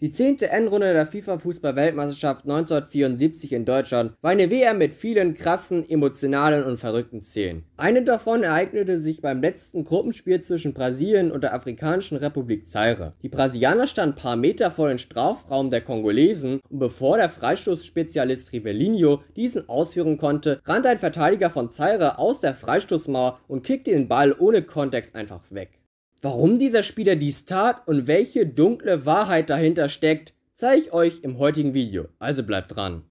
Die zehnte Endrunde der FIFA-Fußball-Weltmeisterschaft 1974 in Deutschland war eine WM mit vielen krassen, emotionalen und verrückten Szenen. Eine davon ereignete sich beim letzten Gruppenspiel zwischen Brasilien und der Afrikanischen Republik Zaire. Die Brasilianer standen paar Meter vor dem Strafraum der Kongolesen und bevor der Freistoßspezialist Rivellino diesen ausführen konnte, rannte ein Verteidiger von Zaire aus der Freistoßmauer und kickte den Ball ohne Kontext einfach weg. Warum dieser Spieler dies tat und welche dunkle Wahrheit dahinter steckt, zeige ich euch im heutigen Video, also bleibt dran.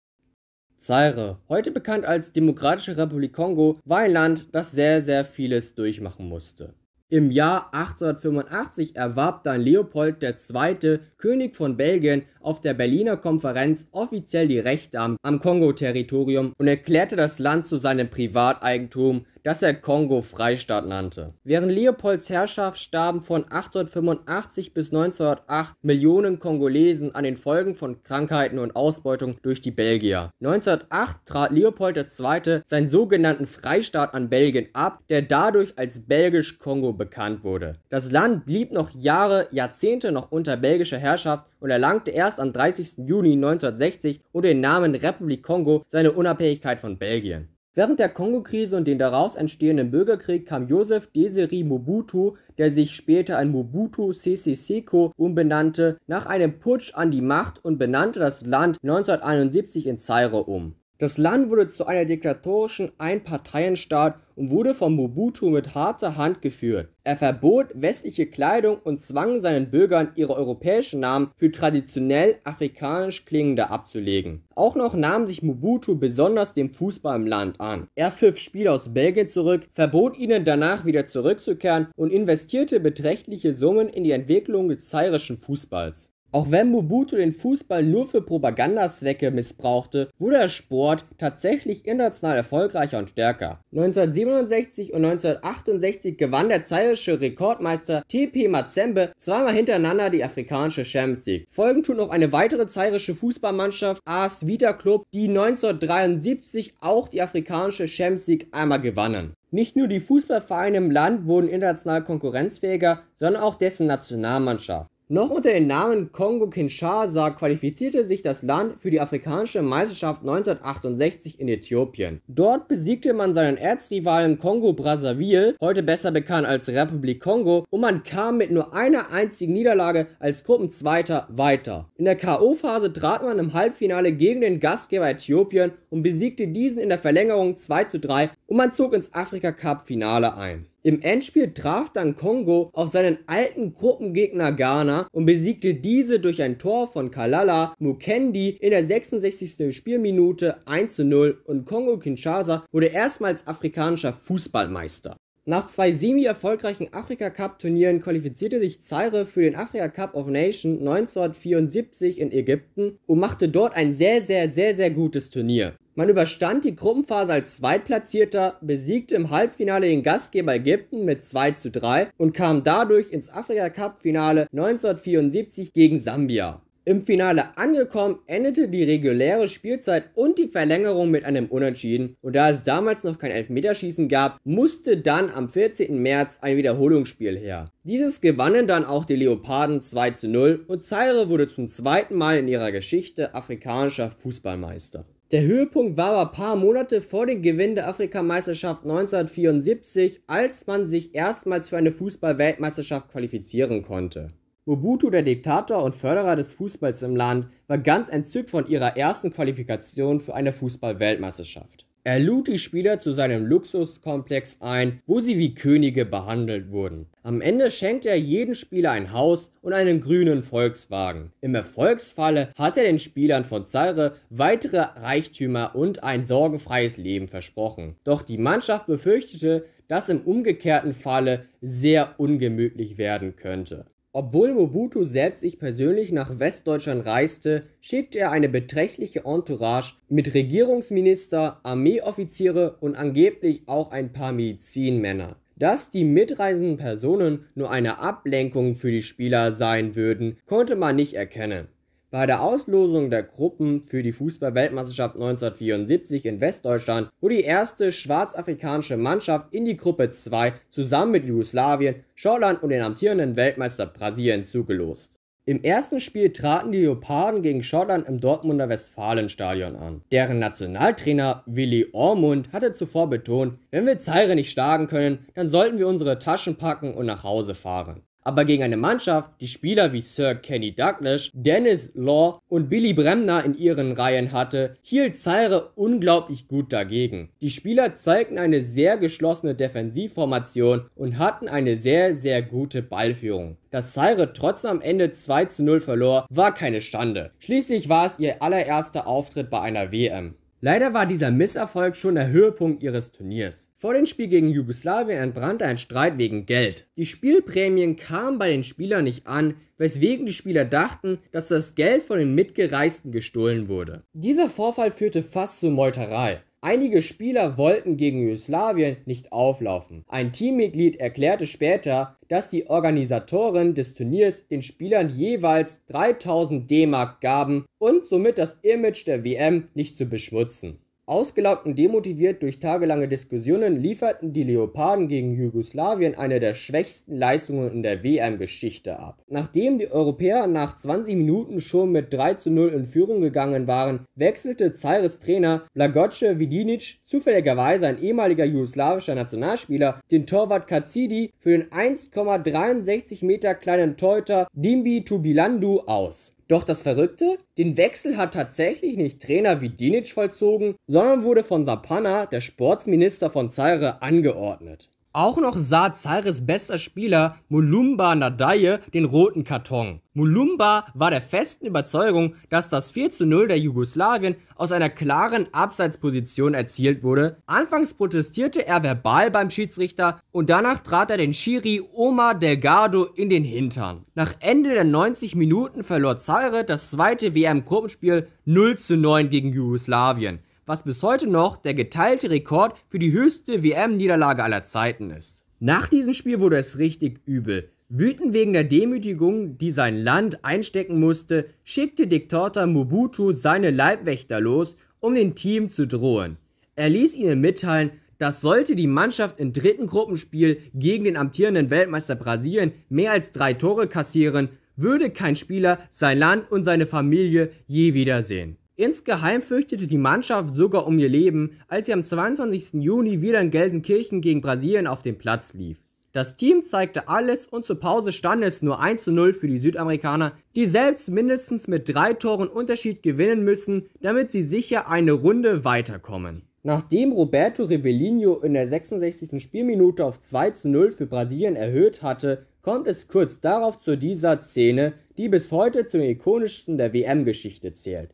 Zaire, heute bekannt als Demokratische Republik Kongo, war ein Land, das sehr, sehr vieles durchmachen musste. Im Jahr 1885 erwarb dann Leopold II., König von Belgien, auf der Berliner Konferenz offiziell die Rechte am, am Kongo-Territorium und erklärte das Land zu seinem Privateigentum, das er Kongo-Freistaat nannte. Während Leopolds Herrschaft starben von 885 bis 1908 Millionen Kongolesen an den Folgen von Krankheiten und Ausbeutung durch die Belgier. 1908 trat Leopold II. seinen sogenannten Freistaat an Belgien ab, der dadurch als Belgisch-Kongo bekannt wurde. Das Land blieb noch Jahre, Jahrzehnte noch unter belgischer Herrschaft und erlangte erst am 30. Juni 1960 unter dem Namen Republik Kongo seine Unabhängigkeit von Belgien. Während der Kongo-Krise und den daraus entstehenden Bürgerkrieg kam Joseph Desiri Mobutu, der sich später in Mobutu Sese Seko umbenannte, nach einem Putsch an die Macht und benannte das Land 1971 in Zaire um das Land wurde zu einem diktatorischen Einparteienstaat und wurde von Mobutu mit harter Hand geführt. Er verbot westliche Kleidung und zwang seinen Bürgern, ihre europäischen Namen für traditionell afrikanisch klingende abzulegen. Auch noch nahm sich Mobutu besonders dem Fußball im Land an. Er pfiff Spieler aus Belgien zurück, verbot ihnen danach wieder zurückzukehren und investierte beträchtliche Summen in die Entwicklung des zairischen Fußballs. Auch wenn Mobutu den Fußball nur für Propagandazwecke missbrauchte, wurde der Sport tatsächlich international erfolgreicher und stärker. 1967 und 1968 gewann der zeirische Rekordmeister TP Mazembe zweimal hintereinander die afrikanische Champions League. Folgend tut noch eine weitere zeirische Fußballmannschaft, AS Vita Club, die 1973 auch die afrikanische Champions League einmal gewannen. Nicht nur die Fußballvereine im Land wurden international konkurrenzfähiger, sondern auch dessen Nationalmannschaft. Noch unter dem Namen Kongo-Kinshasa qualifizierte sich das Land für die afrikanische Meisterschaft 1968 in Äthiopien. Dort besiegte man seinen Erzrivalen Kongo-Brazzaville, heute besser bekannt als Republik Kongo, und man kam mit nur einer einzigen Niederlage als Gruppenzweiter weiter. In der K.O.-Phase trat man im Halbfinale gegen den Gastgeber Äthiopien und besiegte diesen in der Verlängerung 2 zu 3 und man zog ins Afrika-Cup-Finale ein. Im Endspiel traf dann Kongo auf seinen alten Gruppengegner Ghana und besiegte diese durch ein Tor von Kalala Mukendi in der 66. Spielminute 1 zu 0 und Kongo-Kinshasa wurde erstmals afrikanischer Fußballmeister. Nach zwei semi-erfolgreichen Afrika-Cup-Turnieren qualifizierte sich Zaire für den Afrika Cup of Nation 1974 in Ägypten und machte dort ein sehr, sehr, sehr, sehr gutes Turnier. Man überstand die Gruppenphase als Zweitplatzierter, besiegte im Halbfinale den Gastgeber Ägypten mit 2 zu 3 und kam dadurch ins Afrika Cup Finale 1974 gegen Sambia. Im Finale angekommen, endete die reguläre Spielzeit und die Verlängerung mit einem Unentschieden. Und da es damals noch kein Elfmeterschießen gab, musste dann am 14. März ein Wiederholungsspiel her. Dieses gewannen dann auch die Leoparden 2 zu 0 und Zaire wurde zum zweiten Mal in ihrer Geschichte afrikanischer Fußballmeister. Der Höhepunkt war aber ein paar Monate vor dem Gewinn der Afrikameisterschaft 1974, als man sich erstmals für eine Fußball-Weltmeisterschaft qualifizieren konnte. Mobutu, der Diktator und Förderer des Fußballs im Land, war ganz entzückt von ihrer ersten Qualifikation für eine Fußball-Weltmeisterschaft. Er lud die Spieler zu seinem Luxuskomplex ein, wo sie wie Könige behandelt wurden. Am Ende schenkte er jedem Spieler ein Haus und einen grünen Volkswagen. Im Erfolgsfalle hat er den Spielern von Zaire weitere Reichtümer und ein sorgenfreies Leben versprochen. Doch die Mannschaft befürchtete, dass im umgekehrten Falle sehr ungemütlich werden könnte. Obwohl Mobutu selbst sich persönlich nach Westdeutschland reiste, schickte er eine beträchtliche Entourage mit Regierungsminister, Armeeoffiziere und angeblich auch ein paar Medizinmänner. Dass die mitreisenden Personen nur eine Ablenkung für die Spieler sein würden, konnte man nicht erkennen. Bei der Auslosung der Gruppen für die Fußball-Weltmeisterschaft 1974 in Westdeutschland wurde die erste schwarzafrikanische Mannschaft in die Gruppe 2 zusammen mit Jugoslawien, Schottland und den amtierenden Weltmeister Brasilien zugelost. Im ersten Spiel traten die Leoparden gegen Schottland im Dortmunder Westfalenstadion an. Deren Nationaltrainer Willy Ormund hatte zuvor betont, wenn wir Zaire nicht schlagen können, dann sollten wir unsere Taschen packen und nach Hause fahren aber gegen eine Mannschaft, die Spieler wie Sir Kenny Douglas, Dennis Law und Billy Bremner in ihren Reihen hatte, hielt Zaire unglaublich gut dagegen. Die Spieler zeigten eine sehr geschlossene Defensivformation und hatten eine sehr, sehr gute Ballführung. Dass Zaire trotz am Ende 2 zu 0 verlor, war keine Schande. Schließlich war es ihr allererster Auftritt bei einer WM. Leider war dieser Misserfolg schon der Höhepunkt ihres Turniers. Vor dem Spiel gegen Jugoslawien entbrannte ein Streit wegen Geld. Die Spielprämien kamen bei den Spielern nicht an, weswegen die Spieler dachten, dass das Geld von den Mitgereisten gestohlen wurde. Dieser Vorfall führte fast zur Meuterei. Einige Spieler wollten gegen Jugoslawien nicht auflaufen. Ein Teammitglied erklärte später, dass die Organisatoren des Turniers den Spielern jeweils 3000 D-Mark gaben und somit das Image der WM nicht zu beschmutzen. Ausgelaugt und demotiviert durch tagelange Diskussionen lieferten die Leoparden gegen Jugoslawien eine der schwächsten Leistungen in der WM-Geschichte ab. Nachdem die Europäer nach 20 Minuten schon mit 3 zu 0 in Führung gegangen waren, wechselte Zaires Trainer Blagoce Vidinic, zufälligerweise ein ehemaliger jugoslawischer Nationalspieler, den Torwart Kazidi für den 1,63 Meter kleinen Teuter Dimbi Tubilandu aus. Doch das Verrückte, den Wechsel hat tatsächlich nicht Trainer Vidinic vollzogen, sondern wurde von Sapana, der Sportsminister von Zaire, angeordnet. Auch noch sah Zaires bester Spieler Mulumba Nadaye den roten Karton. Mulumba war der festen Überzeugung, dass das 4 zu 0 der Jugoslawien aus einer klaren Abseitsposition erzielt wurde. Anfangs protestierte er verbal beim Schiedsrichter und danach trat er den Schiri Omar Delgado in den Hintern. Nach Ende der 90 Minuten verlor Zaire das zweite WM-Gruppenspiel 0 zu 9 gegen Jugoslawien was bis heute noch der geteilte Rekord für die höchste WM-Niederlage aller Zeiten ist. Nach diesem Spiel wurde es richtig übel. Wütend wegen der Demütigung, die sein Land einstecken musste, schickte Diktator Mobutu seine Leibwächter los, um den Team zu drohen. Er ließ ihnen mitteilen, dass sollte die Mannschaft im dritten Gruppenspiel gegen den amtierenden Weltmeister Brasilien mehr als drei Tore kassieren, würde kein Spieler sein Land und seine Familie je wiedersehen. Insgeheim fürchtete die Mannschaft sogar um ihr Leben, als sie am 22. Juni wieder in Gelsenkirchen gegen Brasilien auf den Platz lief. Das Team zeigte alles und zur Pause stand es nur 1 zu 0 für die Südamerikaner, die selbst mindestens mit drei Toren Unterschied gewinnen müssen, damit sie sicher eine Runde weiterkommen. Nachdem Roberto Rivellino in der 66. Spielminute auf 2 zu 0 für Brasilien erhöht hatte, kommt es kurz darauf zu dieser Szene, die bis heute zu den ikonischsten der WM-Geschichte zählt.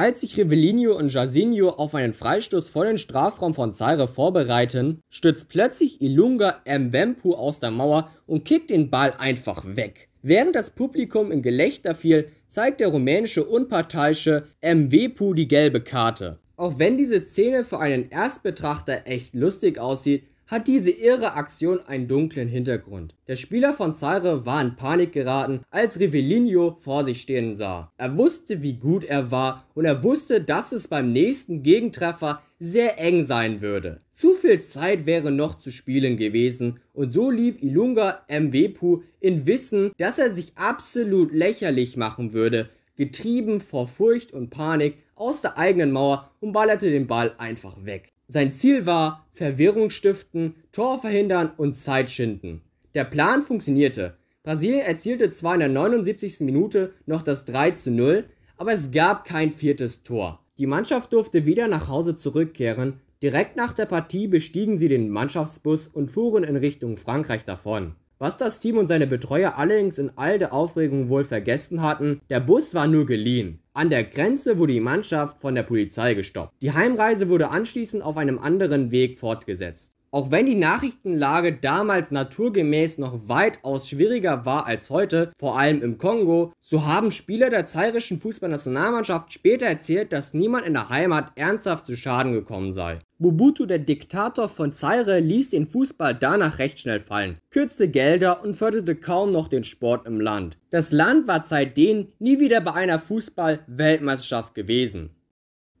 Als sich Rivellino und Jairzinho auf einen Freistoß vor den Strafraum von Zaire vorbereiten, stürzt plötzlich Ilunga Mwempu aus der Mauer und kickt den Ball einfach weg. Während das Publikum in Gelächter fiel, zeigt der rumänische unparteiische Mwepu die gelbe Karte. Auch wenn diese Szene für einen Erstbetrachter echt lustig aussieht, hat diese irre Aktion einen dunklen Hintergrund. Der Spieler von Zaire war in Panik geraten, als Rivellino vor sich stehen sah. Er wusste, wie gut er war und er wusste, dass es beim nächsten Gegentreffer sehr eng sein würde. Zu viel Zeit wäre noch zu spielen gewesen und so lief Ilunga Mwepu in Wissen, dass er sich absolut lächerlich machen würde, getrieben vor Furcht und Panik aus der eigenen Mauer und ballerte den Ball einfach weg. Sein Ziel war Verwirrung stiften, Tor verhindern und Zeit schinden. Der Plan funktionierte. Brasilien erzielte zwar in der 79. Minute noch das 3 zu 0, aber es gab kein viertes Tor. Die Mannschaft durfte wieder nach Hause zurückkehren. Direkt nach der Partie bestiegen sie den Mannschaftsbus und fuhren in Richtung Frankreich davon. Was das Team und seine Betreuer allerdings in all der Aufregung wohl vergessen hatten, der Bus war nur geliehen. An der Grenze wurde die Mannschaft von der Polizei gestoppt. Die Heimreise wurde anschließend auf einem anderen Weg fortgesetzt. Auch wenn die Nachrichtenlage damals naturgemäß noch weitaus schwieriger war als heute, vor allem im Kongo, so haben Spieler der zairischen Fußballnationalmannschaft später erzählt, dass niemand in der Heimat ernsthaft zu Schaden gekommen sei. Mobutu, der Diktator von Zaire, ließ den Fußball danach recht schnell fallen, kürzte Gelder und förderte kaum noch den Sport im Land. Das Land war seitdem nie wieder bei einer Fußball-Weltmeisterschaft gewesen.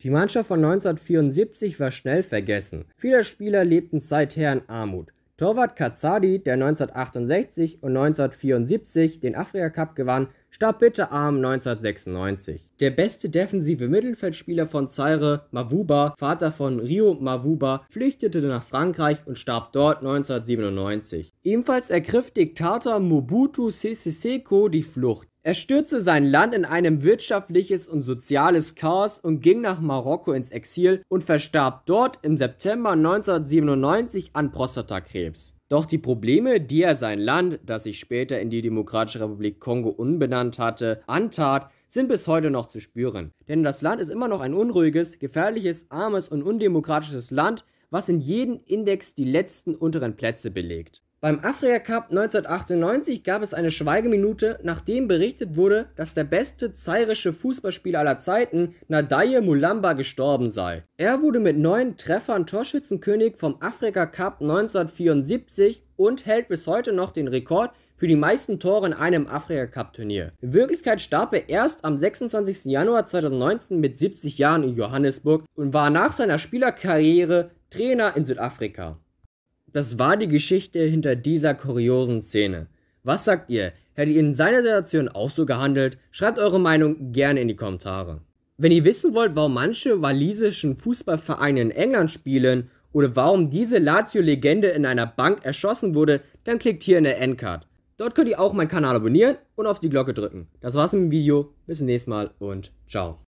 Die Mannschaft von 1974 war schnell vergessen. Viele Spieler lebten seither in Armut. Torwart Katsadi, der 1968 und 1974 den Afrika Cup gewann, starb bitterarm 1996. Der beste defensive Mittelfeldspieler von Zaire, Mavuba, Vater von Rio Mavuba, flüchtete nach Frankreich und starb dort 1997. Ebenfalls ergriff Diktator Mobutu Sese Seko die Flucht. Er stürzte sein Land in einem wirtschaftliches und soziales Chaos und ging nach Marokko ins Exil und verstarb dort im September 1997 an Prostatakrebs. Doch die Probleme, die er sein Land, das sich später in die Demokratische Republik Kongo unbenannt hatte, antat, sind bis heute noch zu spüren. Denn das Land ist immer noch ein unruhiges, gefährliches, armes und undemokratisches Land, was in jedem Index die letzten unteren Plätze belegt. Beim Afria Cup 1998 gab es eine Schweigeminute, nachdem berichtet wurde, dass der beste zairische Fußballspieler aller Zeiten, Nadaye Mulamba, gestorben sei. Er wurde mit neun Treffern Torschützenkönig vom Afrika Cup 1974 und hält bis heute noch den Rekord für die meisten Tore in einem Afrika Cup Turnier. In Wirklichkeit starb er erst am 26. Januar 2019 mit 70 Jahren in Johannesburg und war nach seiner Spielerkarriere Trainer in Südafrika. Das war die Geschichte hinter dieser kuriosen Szene. Was sagt ihr? Hättet ihr in seiner Situation auch so gehandelt? Schreibt eure Meinung gerne in die Kommentare. Wenn ihr wissen wollt, warum manche walisischen Fußballvereine in England spielen oder warum diese Lazio-Legende in einer Bank erschossen wurde, dann klickt hier in der Endcard. Dort könnt ihr auch meinen Kanal abonnieren und auf die Glocke drücken. Das war's im Video. Bis zum nächsten Mal und ciao.